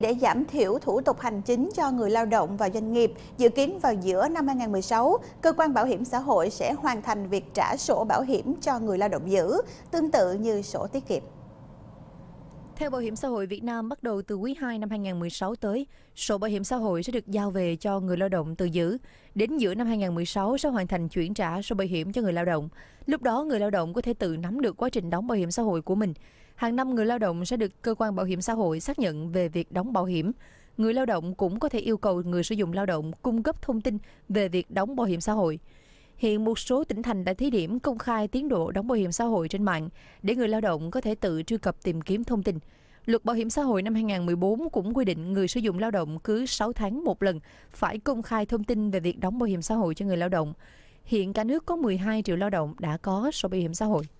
Để giảm thiểu thủ tục hành chính cho người lao động và doanh nghiệp, dự kiến vào giữa năm 2016, cơ quan bảo hiểm xã hội sẽ hoàn thành việc trả sổ bảo hiểm cho người lao động giữ, tương tự như sổ tiết kiệm. Theo Bảo hiểm xã hội Việt Nam, bắt đầu từ quý 2 năm 2016 tới, sổ bảo hiểm xã hội sẽ được giao về cho người lao động tự giữ. Đến giữa năm 2016 sẽ hoàn thành chuyển trả sổ bảo hiểm cho người lao động. Lúc đó, người lao động có thể tự nắm được quá trình đóng bảo hiểm xã hội của mình hàng năm người lao động sẽ được cơ quan bảo hiểm xã hội xác nhận về việc đóng bảo hiểm. Người lao động cũng có thể yêu cầu người sử dụng lao động cung cấp thông tin về việc đóng bảo hiểm xã hội. Hiện một số tỉnh thành đã thí điểm công khai tiến độ đóng bảo hiểm xã hội trên mạng để người lao động có thể tự truy cập tìm kiếm thông tin. Luật Bảo hiểm xã hội năm 2014 cũng quy định người sử dụng lao động cứ 6 tháng một lần phải công khai thông tin về việc đóng bảo hiểm xã hội cho người lao động. Hiện cả nước có 12 triệu lao động đã có sổ bảo hiểm xã hội.